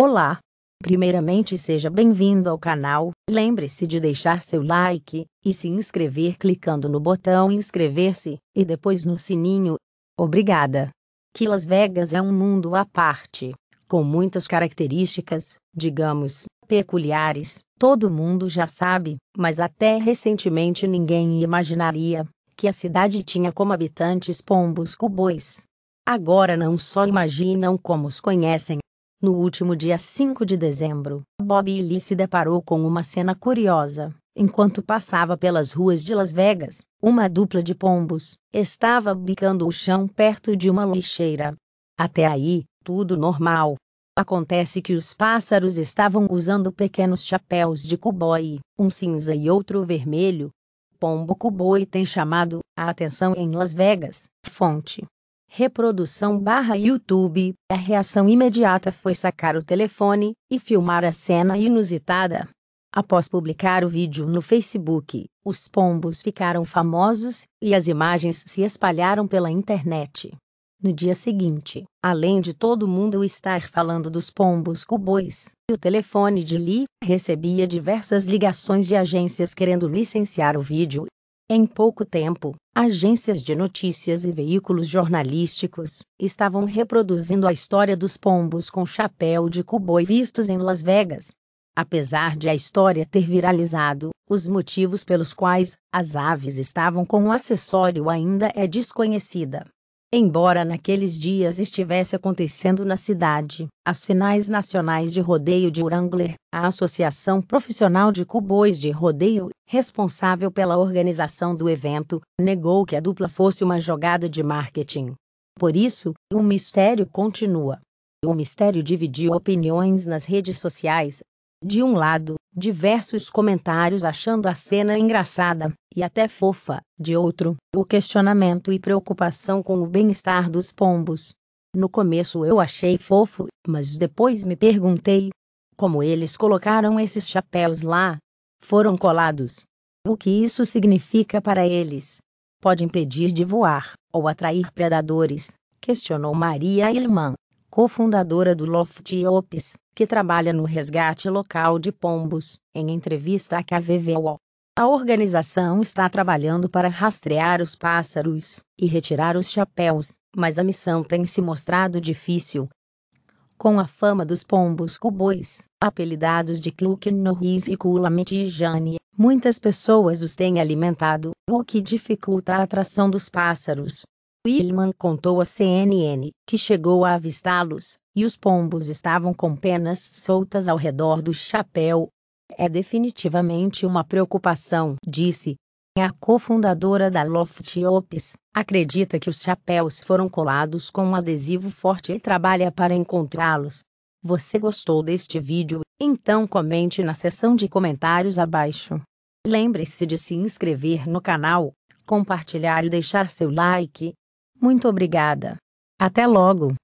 Olá! Primeiramente seja bem-vindo ao canal, lembre-se de deixar seu like, e se inscrever clicando no botão inscrever-se, e depois no sininho. Obrigada! Que Las Vegas é um mundo à parte, com muitas características, digamos, peculiares, todo mundo já sabe, mas até recentemente ninguém imaginaria que a cidade tinha como habitantes pombos cubois. Agora não só imaginam como os conhecem, no último dia 5 de dezembro, Bob e Lee se deparou com uma cena curiosa. Enquanto passava pelas ruas de Las Vegas, uma dupla de pombos estava bicando o chão perto de uma lixeira. Até aí, tudo normal. Acontece que os pássaros estavam usando pequenos chapéus de cowboy, um cinza e outro vermelho. Pombo cowboy tem chamado a atenção em Las Vegas. Fonte: reprodução barra YouTube, a reação imediata foi sacar o telefone e filmar a cena inusitada. Após publicar o vídeo no Facebook, os pombos ficaram famosos e as imagens se espalharam pela internet. No dia seguinte, além de todo mundo estar falando dos pombos cubois, o telefone de Lee recebia diversas ligações de agências querendo licenciar o vídeo em pouco tempo, agências de notícias e veículos jornalísticos estavam reproduzindo a história dos pombos com chapéu de cowboy vistos em Las Vegas. Apesar de a história ter viralizado, os motivos pelos quais as aves estavam com o acessório ainda é desconhecida. Embora naqueles dias estivesse acontecendo na cidade as finais nacionais de rodeio de Wrangler, a Associação Profissional de Cowboys de Rodeio, responsável pela organização do evento, negou que a dupla fosse uma jogada de marketing. Por isso, o mistério continua. O mistério dividiu opiniões nas redes sociais. De um lado, diversos comentários achando a cena engraçada, e até fofa, de outro, o questionamento e preocupação com o bem-estar dos pombos. No começo eu achei fofo, mas depois me perguntei: como eles colocaram esses chapéus lá? Foram colados. O que isso significa para eles? Pode impedir de voar, ou atrair predadores? Questionou Maria Ilman cofundadora do Loft Ops, que trabalha no resgate local de pombos, em entrevista à KVVO. A organização está trabalhando para rastrear os pássaros e retirar os chapéus, mas a missão tem se mostrado difícil. Com a fama dos pombos cubois, apelidados de Norris e Culametijane, muitas pessoas os têm alimentado, o que dificulta a atração dos pássaros, Willman contou à CNN que chegou a avistá-los, e os pombos estavam com penas soltas ao redor do chapéu. É definitivamente uma preocupação, disse. A cofundadora da Loft Ops acredita que os chapéus foram colados com um adesivo forte e trabalha para encontrá-los. Você gostou deste vídeo? Então comente na seção de comentários abaixo. Lembre-se de se inscrever no canal, compartilhar e deixar seu like. Muito obrigada. Até logo!